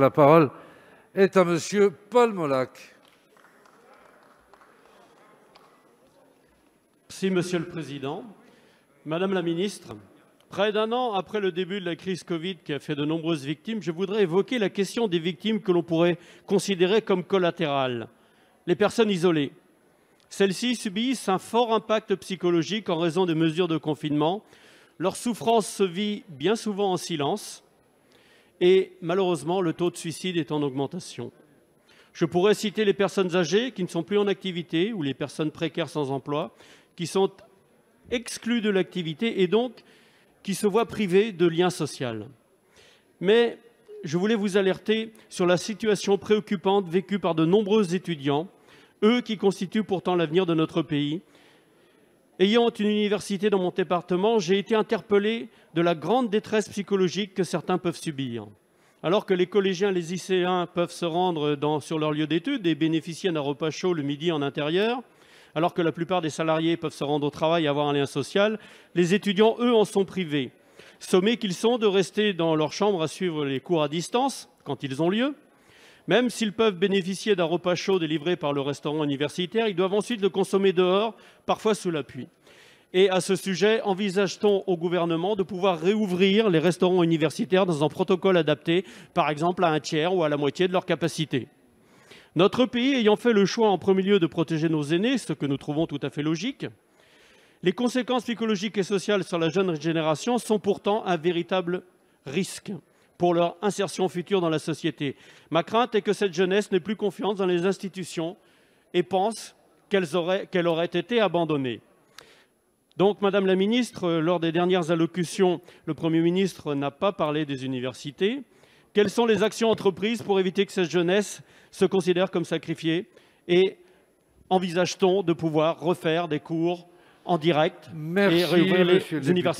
La parole est à Monsieur Paul Molac. Merci Monsieur le Président. Madame la Ministre, près d'un an après le début de la crise Covid qui a fait de nombreuses victimes, je voudrais évoquer la question des victimes que l'on pourrait considérer comme collatérales. Les personnes isolées. Celles-ci subissent un fort impact psychologique en raison des mesures de confinement. Leur souffrance se vit bien souvent en silence et malheureusement, le taux de suicide est en augmentation. Je pourrais citer les personnes âgées qui ne sont plus en activité ou les personnes précaires sans emploi, qui sont exclues de l'activité et donc qui se voient privées de liens sociaux. Mais je voulais vous alerter sur la situation préoccupante vécue par de nombreux étudiants, eux qui constituent pourtant l'avenir de notre pays Ayant une université dans mon département, j'ai été interpellé de la grande détresse psychologique que certains peuvent subir. Alors que les collégiens, les lycéens peuvent se rendre sur leur lieu d'études et bénéficier d'un repas chaud le midi en intérieur, alors que la plupart des salariés peuvent se rendre au travail et avoir un lien social, les étudiants, eux, en sont privés. Sommés qu'ils sont de rester dans leur chambre à suivre les cours à distance, quand ils ont lieu, même s'ils peuvent bénéficier d'un repas chaud délivré par le restaurant universitaire, ils doivent ensuite le consommer dehors, parfois sous l'appui. Et à ce sujet, envisage-t-on au gouvernement de pouvoir réouvrir les restaurants universitaires dans un protocole adapté, par exemple à un tiers ou à la moitié de leur capacité Notre pays ayant fait le choix en premier lieu de protéger nos aînés, ce que nous trouvons tout à fait logique, les conséquences psychologiques et sociales sur la jeune génération sont pourtant un véritable risque pour leur insertion future dans la société. Ma crainte est que cette jeunesse n'ait plus confiance dans les institutions et pense qu'elle aurait, été abandonnée. Donc, Madame la Ministre, euh, lors des dernières allocutions, le Premier ministre n'a pas parlé des universités. Quelles sont les actions entreprises pour éviter que cette jeunesse se considère comme sacrifiée Et envisage-t-on de pouvoir refaire des cours en direct et réouvrir les universités